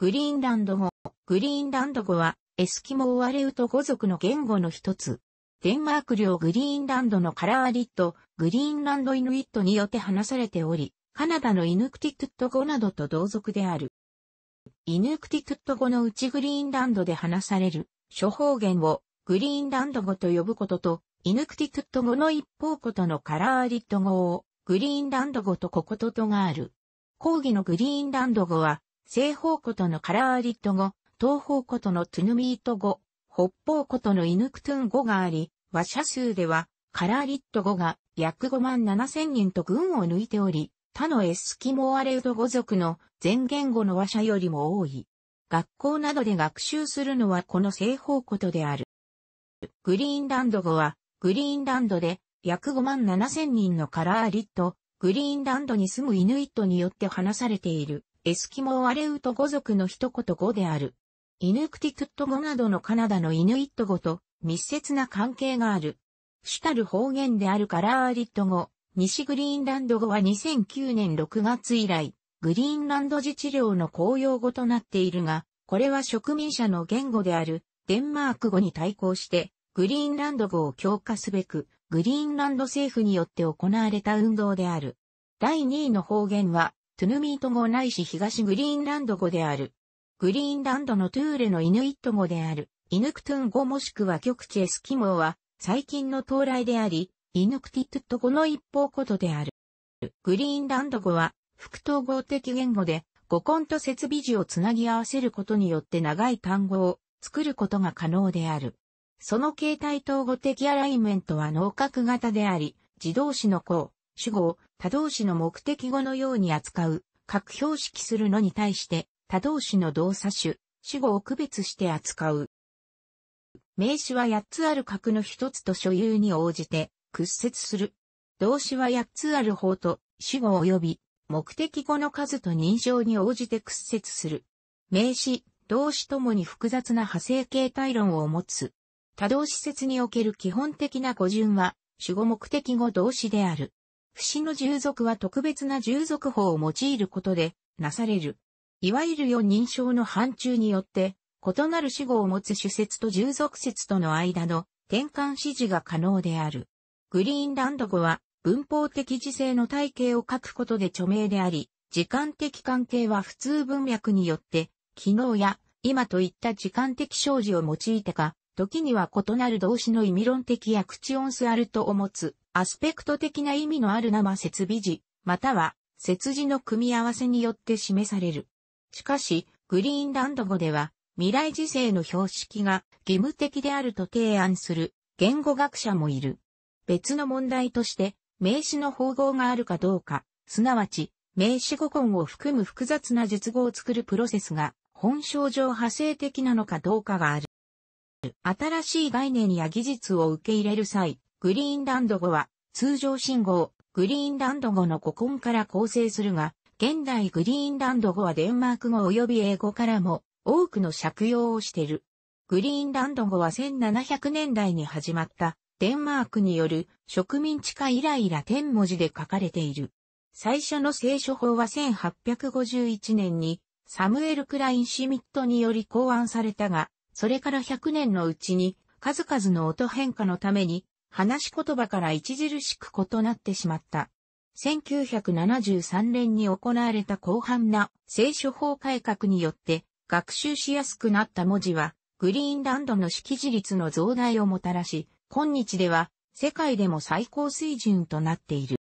グリーンランド語。グリーンランド語は、エスキモ・オアレウト語族の言語の一つ。デンマーク領グリーンランドのカラーリット、グリーンランド・イヌイットによって話されており、カナダのイヌクティクット語などと同族である。イヌクティクット語のうちグリーンランドで話される、諸方言をグリーンランド語と呼ぶことと、イヌクティクット語の一方ことのカラーリット語を、グリーンランド語とココトトがある。講義のグリーンランド語は、西方ことのカラーリット語、東方ことのトゥヌミート語、北方ことのイヌクトゥン語があり、和者数では、カラーリット語が約5万7千人と群を抜いており、他のエスキモアレウド語族の全言語の和者よりも多い。学校などで学習するのはこの西方ことである。グリーンランド語は、グリーンランドで約5万7千人のカラーリット、グリーンランドに住むイヌイットによって話されているエスキモアレウト語族の一言語である。イヌクティクット語などのカナダのイヌイット語と密接な関係がある。主たる方言であるカラーリット語、西グリーンランド語は2009年6月以来、グリーンランド自治領の公用語となっているが、これは植民者の言語であるデンマーク語に対抗して、グリーンランド語を強化すべく、グリーンランド政府によって行われた運動である。第2位の方言は、トゥヌミート語ないし東グリーンランド語である。グリーンランドのトゥーレのイヌイット語である、イヌクトゥン語もしくは極地エスキモーは、最近の到来であり、イヌクティトット語の一方ことである。グリーンランド語は、複統合的言語で、語根と設備字をつなぎ合わせることによって長い単語を作ることが可能である。その形態統合的アライメントは脳核型であり、自動詞の項、主語を他動詞の目的語のように扱う、各標識するのに対して、他動詞の動作種、主語を区別して扱う。名詞は8つある格の1つと所有に応じて屈折する。動詞は8つある方と主語及び目的語の数と認証に応じて屈折する。名詞、動詞ともに複雑な派生形態論を持つ。多動詞説における基本的な語順は、主語目的語動詞である。不死の従属は特別な従属法を用いることで、なされる。いわゆる四人称の範疇によって、異なる死語を持つ主説と従属説との間の転換指示が可能である。グリーンランド語は文法的時制の体系を書くことで著名であり、時間的関係は普通文脈によって、昨日や今といった時間的生子を用いてか、時には異なる動詞の意味論的や口音スアルトを持つアスペクト的な意味のある生設備字、または、節字の組み合わせによって示される。しかし、グリーンランド語では、未来時世の標識が義務的であると提案する言語学者もいる。別の問題として、名詞の方合があるかどうか、すなわち、名詞語根を含む複雑な述語を作るプロセスが、本性上派生的なのかどうかがある。新しい概念や技術を受け入れる際、グリーンランド語は、通常信号、グリーンランド語の古今から構成するが、現代グリーンランド語はデンマーク語及び英語からも多くの借用をしている。グリーンランド語は1700年代に始まったデンマークによる植民地化以来ラテン文字で書かれている。最初の聖書法は1851年にサムエル・クライン・シミットにより考案されたが、それから100年のうちに数々の音変化のために話し言葉から著しく異なってしまった。1973年に行われた広範な聖書法改革によって学習しやすくなった文字はグリーンランドの識字率の増大をもたらし、今日では世界でも最高水準となっている。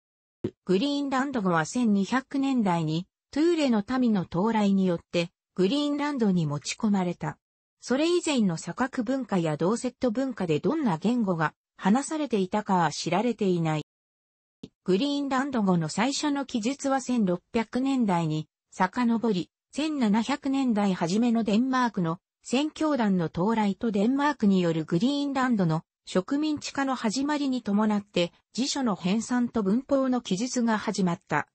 グリーンランド語は1200年代にトゥーレの民の到来によってグリーンランドに持ち込まれた。それ以前の鎖角文化や同セット文化でどんな言語が話されていたかは知られていない。グリーンランド語の最初の記述は1600年代に遡り、1700年代初めのデンマークの宣教団の到来とデンマークによるグリーンランドの植民地化の始まりに伴って辞書の編纂と文法の記述が始まった。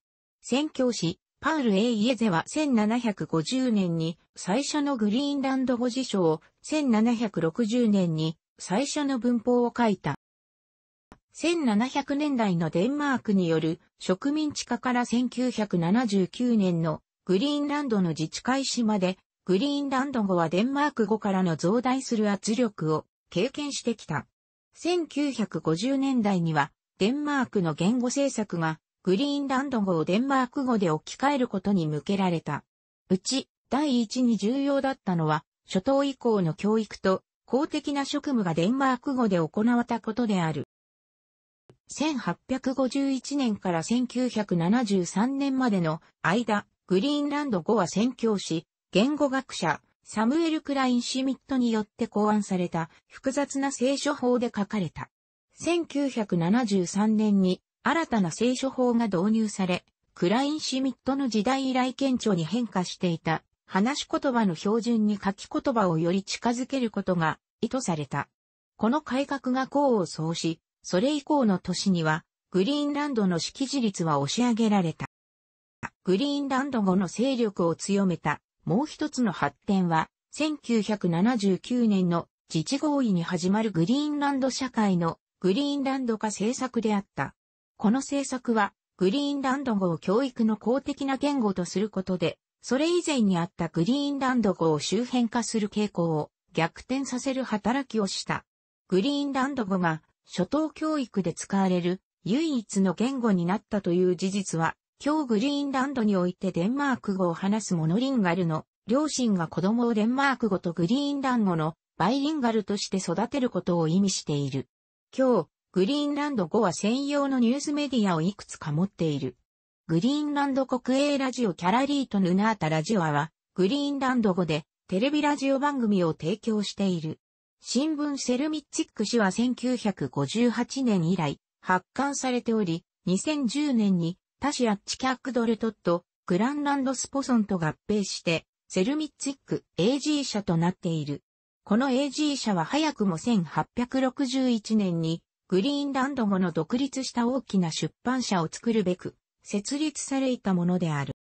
宣教師、パール・エイエゼは1750年に最初のグリーンランド語辞書を1760年に最初の文法を書いた。1700年代のデンマークによる植民地化から1979年のグリーンランドの自治会市まで、グリーンランド語はデンマーク語からの増大する圧力を経験してきた。1950年代には、デンマークの言語政策が、グリーンランド語をデンマーク語で置き換えることに向けられた。うち、第一に重要だったのは、初等以降の教育と公的な職務がデンマーク語で行われたことである。1851年から1973年までの間、グリーンランド語は宣教師、言語学者、サムエル・クライン・シミットによって考案された複雑な聖書法で書かれた。1973年に新たな聖書法が導入され、クライン・シミットの時代以来顕著に変化していた話し言葉の標準に書き言葉をより近づけることが意図された。この改革が功を奏し、それ以降の年には、グリーンランドの識字率は押し上げられた。グリーンランド語の勢力を強めた、もう一つの発展は、1979年の自治合意に始まるグリーンランド社会のグリーンランド化政策であった。この政策は、グリーンランド語を教育の公的な言語とすることで、それ以前にあったグリーンランド語を周辺化する傾向を逆転させる働きをした。グリーンランド語が初等教育で使われる唯一の言語になったという事実は、今日グリーンランドにおいてデンマーク語を話すモノリンガルの両親が子供をデンマーク語とグリーンランド語のバイリンガルとして育てることを意味している。今日、グリーンランド語は専用のニュースメディアをいくつか持っている。グリーンランド国営ラジオキャラリートヌナータラジオアは、グリーンランド語でテレビラジオ番組を提供している。新聞セルミッチック氏は1958年以来、発刊されており、2010年にタシアッチキャックドルトット、グランランドスポソンと合併して、セルミッチック AG 社となっている。この AG 社は早くも1861年にグリーンランド語の独立した大きな出版社を作るべく、設立されたものである。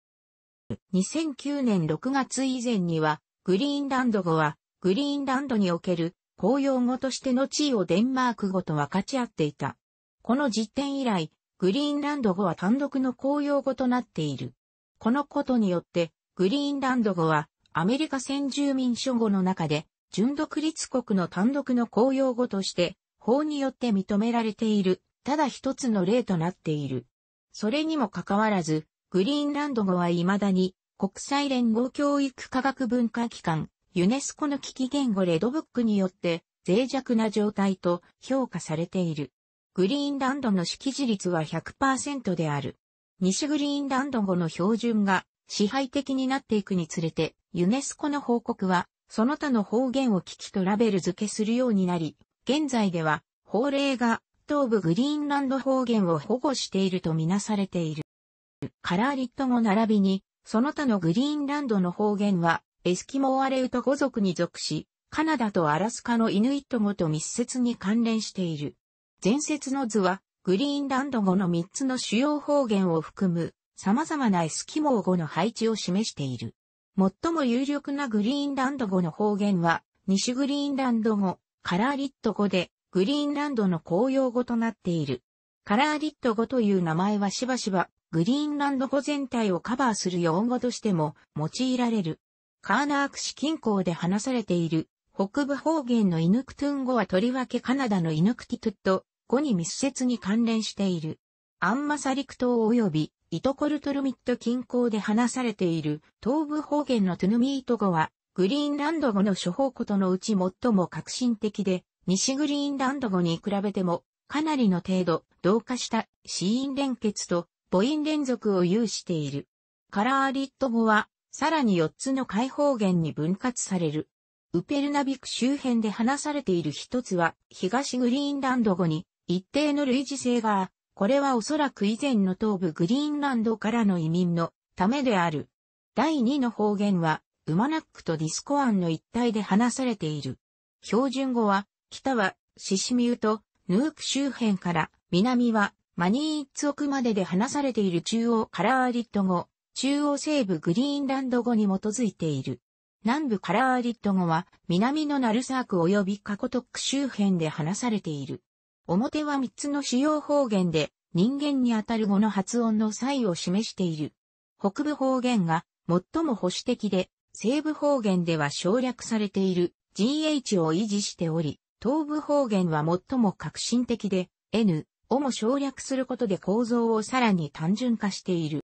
2009年6月以前には、グリーンランド語は、グリーンランドにおける公用語としての地位をデンマーク語と分かち合っていた。この実典以来、グリーンランド語は単独の公用語となっている。このことによって、グリーンランド語は、アメリカ先住民諸語の中で、純独立国の単独の公用語として、法によって認められている、ただ一つの例となっている。それにもかかわらず、グリーンランド語は未だに国際連合教育科学文化機関、ユネスコの危機言語レドブックによって脆弱な状態と評価されている。グリーンランドの識字率は100%である。西グリーンランド語の標準が支配的になっていくにつれて、ユネスコの報告は、その他の方言を聞きとラベル付けするようになり、現在では、法令が東部グリーンランド方言を保護しているとみなされている。カラーリット語並びに、その他のグリーンランドの方言は、エスキモアレウト語族に属し、カナダとアラスカのイヌイット語と密接に関連している。前説の図は、グリーンランド語の3つの主要方言を含む、様々なエスキモー語の配置を示している。最も有力なグリーンランド語の方言は、西グリーンランド語、カラーリット語で、グリーンランドの公用語となっている。カラーリット語という名前はしばしばグリーンランド語全体をカバーする用語としても用いられる。カーナーク市近郊で話されている北部方言のイヌクトゥン語はとりわけカナダのイヌクティトゥット語に密接に関連している。アンマサリク島及びイトコルトルミット近郊で話されている東部方言のトゥヌミート語はグリーンランド語の諸方ことのうち最も革新的で西グリーンランド語に比べても、かなりの程度、同化した死因連結と母音連続を有している。カラーリット語は、さらに4つの開放源に分割される。ウペルナビク周辺で話されている一つは、東グリーンランド語に一定の類似性が、これはおそらく以前の東部グリーンランドからの移民のためである。第2の方言は、ウマナックとディスコアンの一体で話されている。標準語は、北はシシミュとヌーク周辺から、南はマニーイッツ奥までで話されている中央カラーリット語、中央西部グリーンランド語に基づいている。南部カラーリット語は南のナルサーク及びカコトック周辺で話されている。表は3つの主要方言で人間にあたる語の発音の際を示している。北部方言が最も保守的で、西部方言では省略されている GH を維持しており、東部方言は最も革新的で、N をも省略することで構造をさらに単純化している。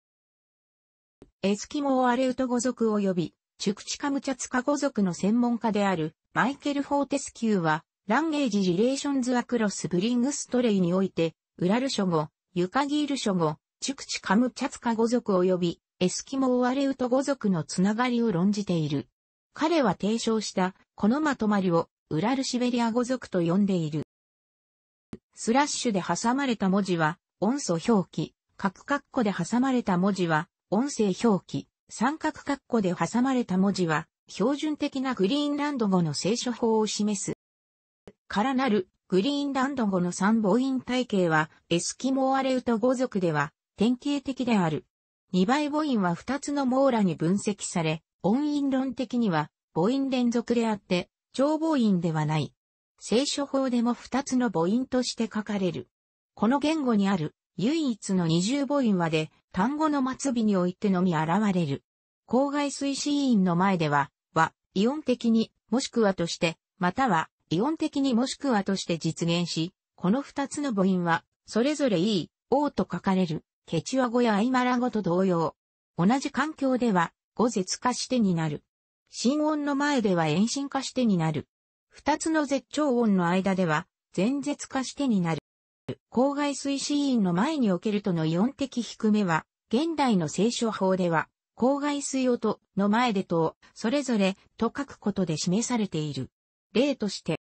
エスキモーアレウト語族及び、チュクチカムチャツカ語族の専門家である、マイケル・フォーテスキューは、ランゲージ・リレーションズ・アクロス・ブリングストレイにおいて、ウラル諸語、ユカギール諸語、チュクチカムチャツカ語族及び、エスキモーアレウト語族のつながりを論じている。彼は提唱した、このまとまりを、ウラルシベリア語族と呼んでいる。スラッシュで挟まれた文字は、音素表記、角括弧で挟まれた文字は、音声表記、三角括弧で挟まれた文字は、標準的なグリーンランド語の聖書法を示す。からなる、グリーンランド語の三母音体系は、エスキモアレウト語族では、典型的である。二倍母音は二つの網羅に分析され、音韻論的には、母音連続であって、長母音ではない。聖書法でも二つの母音として書かれる。この言語にある唯一の二重母音はで、単語の末尾においてのみ現れる。郊外推進員の前では、は、イオン的に、もしくはとして、または、イオン的にもしくはとして実現し、この二つの母音は、それぞれ E、O と書かれる、ケチワ語やアイマラ語と同様。同じ環境では、語絶化してになる。心音の前では遠心化してになる。二つの絶頂音の間では、前絶化してになる。郊外推進音の前におけるとの音的低めは、現代の聖書法では、郊外水音の前でと、それぞれと書くことで示されている。例として、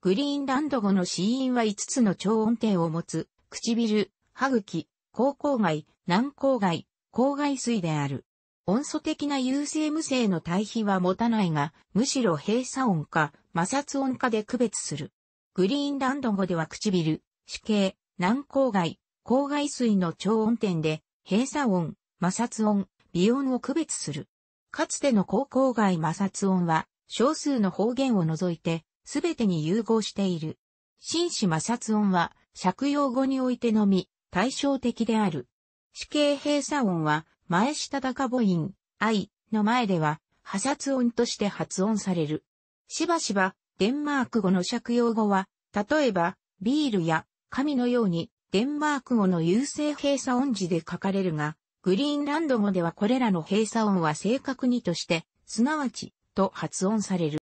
グリーンランド語の死因は5つの超音程を持つ、唇、歯茎、口郊外、軟郊外、郊外水である。音素的な優性無性の対比は持たないが、むしろ閉鎖音か摩擦音かで区別する。グリーンランド語では唇、死刑、軟口外、口外水の超音点で、閉鎖音、摩擦音、微音を区別する。かつての高校外摩擦音は、少数の方言を除いて、すべてに融合している。紳士摩擦音は、借用語においてのみ、対照的である。死刑閉鎖音は、前下高母音、愛の前では、破殺音として発音される。しばしば、デンマーク語の借用語は、例えば、ビールや、神のように、デンマーク語の優勢閉鎖音字で書かれるが、グリーンランド語ではこれらの閉鎖音は正確にとして、すなわち、と発音される。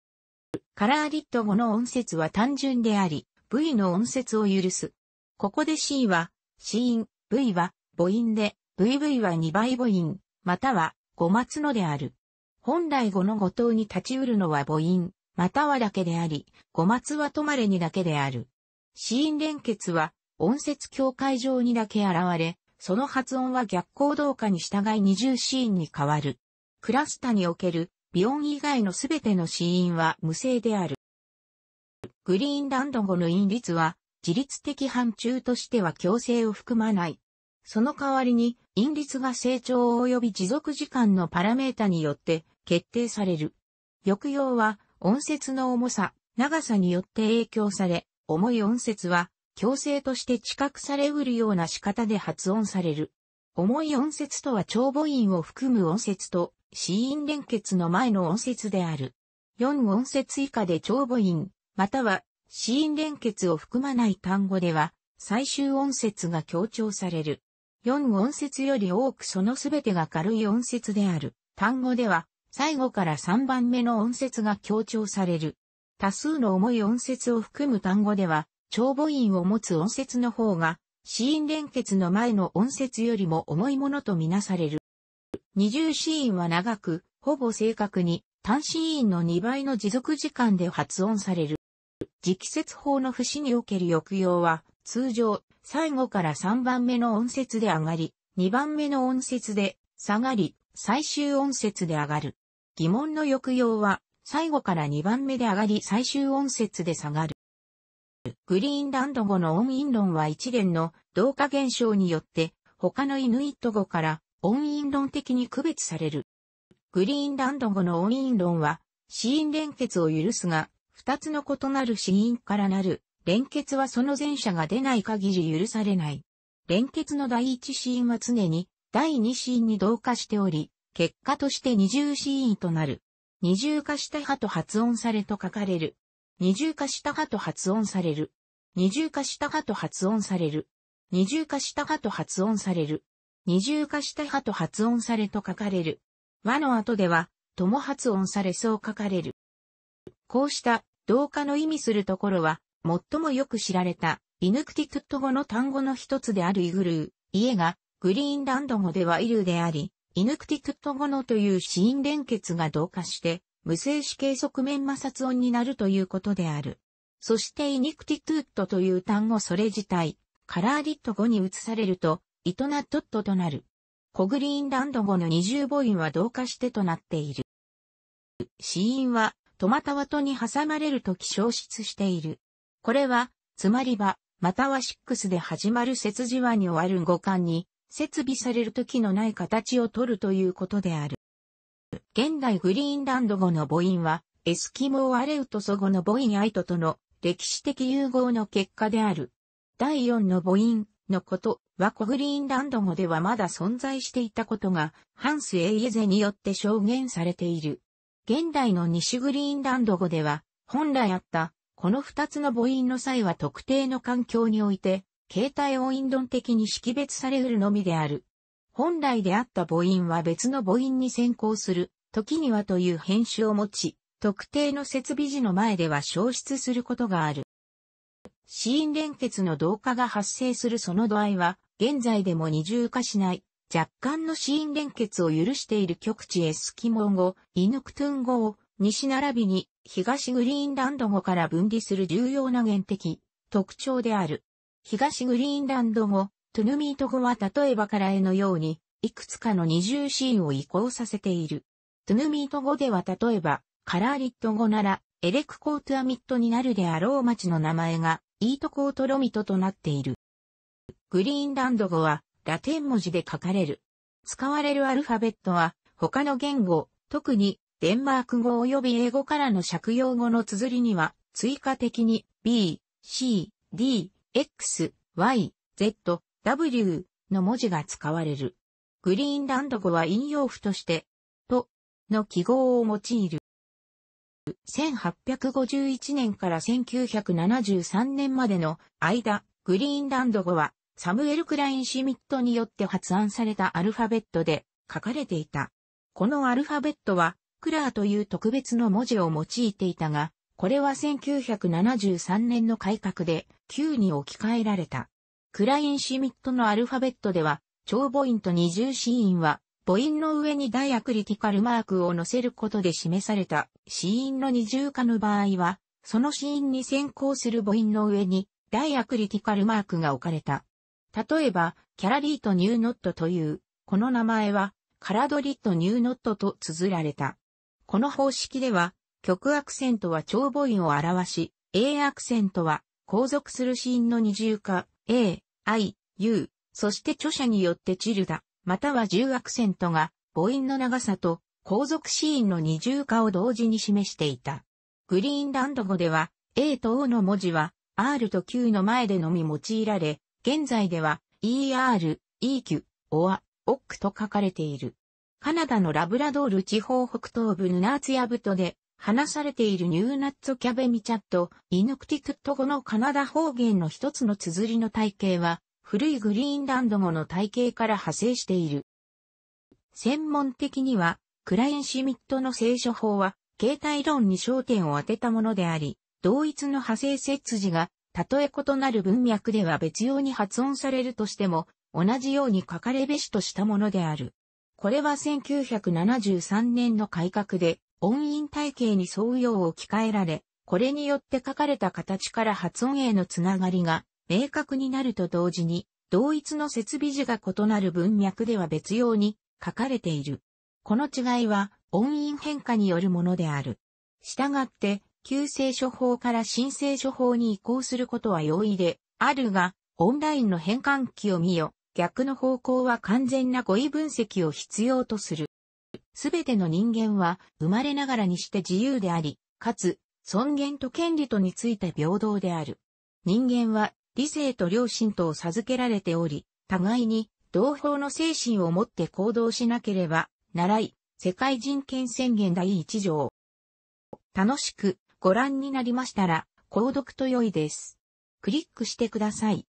カラーリット語の音節は単純であり、V の音節を許す。ここで C は、C 音、V は母音で、VV は2倍母音、または5末のである。本来語の語頭に立ちうるのは母音、またはだけであり、語末は止まれにだけである。死因連結は、音節境界上にだけ現れ、その発音は逆行動化に従い二重死因に変わる。クラスタにおける、ビオン以外のすべての死因は無性である。グリーンランド語の韻律は、自律的範疇としては強制を含まない。その代わりに、因率が成長及び持続時間のパラメータによって決定される。抑揚は、音節の重さ、長さによって影響され、重い音節は、強制として知覚されうるような仕方で発音される。重い音節とは長母音を含む音節と、子音連結の前の音節である。4音節以下で長母音、または子音連結を含まない単語では、最終音節が強調される。4音節より多くそのすべてが軽い音節である。単語では、最後から3番目の音節が強調される。多数の重い音節を含む単語では、長母音を持つ音節の方が、子音連結の前の音節よりも重いものとみなされる。二重子音は長く、ほぼ正確に、単子音の2倍の持続時間で発音される。直接法の節における抑揚は、通常、最後から3番目の音節で上がり、2番目の音節で下がり、最終音節で上がる。疑問の抑揚は、最後から2番目で上がり最終音節で下がる。グリーンランド語の音韻論は一連の同化現象によって他のイヌイット語から音韻論的に区別される。グリーンランド語の音韻論は死因連結を許すが、二つの異なる死因からなる連結はその前者が出ない限り許されない。連結の第一シーンは常に第二シーンに同化しており、結果として二重シーンとなる。二重化した派と発音されと書かれる。二重化した派と発音される。二重化した派と発音される。二重化した派と発音される。二重化した派と発音されと書かれる。和の後では、とも発音されそう書かれる。こうした、同化の意味するところは、最もよく知られた、イヌクティトゥット語の単語の一つであるイグルー、家が、グリーンランド語ではイルであり、イヌクティトゥット語のという死因連結が同化して、無性子系側面摩擦音になるということである。そしてイニクティトゥットという単語それ自体、カラーリット語に移されると、イトナットットとなる。コグリーンランド語の二重母音は同化してとなっている。死因は、トマタワトに挟まれると消失している。これは、つまり場、またはシックスで始まる節字話に終わる語感に、設備される時のない形を取るということである。現代グリーンランド語の母音は、エスキモーアレウトソ語の母音アイトとの歴史的融合の結果である。第四の母音のことはコグリーンランド語ではまだ存在していたことが、ハンス・エイエゼによって証言されている。現代の西グリーンランド語では、本来あったこの二つの母音の際は特定の環境において、形態音韻論的に識別されうるのみである。本来であった母音は別の母音に先行する、時にはという変種を持ち、特定の設備時の前では消失することがある。死因連結の同化が発生するその度合いは、現在でも二重化しない、若干の死因連結を許している極地エスキモン語、イヌクトゥン語を、西並びに東グリーンランド語から分離する重要な原的特徴である。東グリーンランド語、トゥヌミート語は例えばから絵のように、いくつかの二重シーンを移行させている。トゥヌミート語では例えば、カラーリット語なら、エレクコートアミットになるであろう町の名前が、イートコートロミトとなっている。グリーンランド語は、ラテン文字で書かれる。使われるアルファベットは、他の言語、特にデンマーク語及び英語からの借用語の綴りには、追加的に B、C、D、X、Y、Z、W の文字が使われる。グリーンランド語は引用符として、と、の記号を用いる。1851年から1973年までの間、グリーンランド語は、サムエル・クライン・シミットによって発案されたアルファベットで書かれていた。このアルファベットは、クラーという特別の文字を用いていたが、これは1973年の改革で Q に置き換えられた。クラインシミットのアルファベットでは、超母音と二重子音は、母音の上にダイアクリティカルマークを載せることで示された子音の二重化の場合は、その子音に先行する母音の上にダイアクリティカルマークが置かれた。例えば、キャラリーとニューノットという、この名前は、カラドリとニューノットと綴られた。この方式では、極アクセントは長母音を表し、A アクセントは後続する子音の二重化、A、I、U、そして著者によってチルダ、または10アクセントが母音の長さと後続子音の二重化を同時に示していた。グリーンランド語では、A と O の文字は R と Q の前でのみ用いられ、現在では ER、EQ、OR、OC と書かれている。カナダのラブラドール地方北東部ヌナーツヤブトで、話されているニューナッツキャベミチャット、イヌクティクット語のカナダ方言の一つの綴りの体系は、古いグリーンランド語の体系から派生している。専門的には、クライン・シミットの聖書法は、形態論に焦点を当てたものであり、同一の派生節字が、たとえ異なる文脈では別用に発音されるとしても、同じように書かれべしとしたものである。これは1973年の改革で、音韻体系に沿うよう置き換えられ、これによって書かれた形から発音へのつながりが明確になると同時に、同一の設備時が異なる文脈では別用に書かれている。この違いは音韻変化によるものである。したがって、旧正処法から新正処法に移行することは容易で、あるが、オンラインの変換期を見よ、逆の方向は完全な語彙分析を必要とする。すべての人間は生まれながらにして自由であり、かつ尊厳と権利とについて平等である。人間は理性と良心とを授けられており、互いに同胞の精神を持って行動しなければ、習い、世界人権宣言第一条。楽しくご覧になりましたら、購読と良いです。クリックしてください。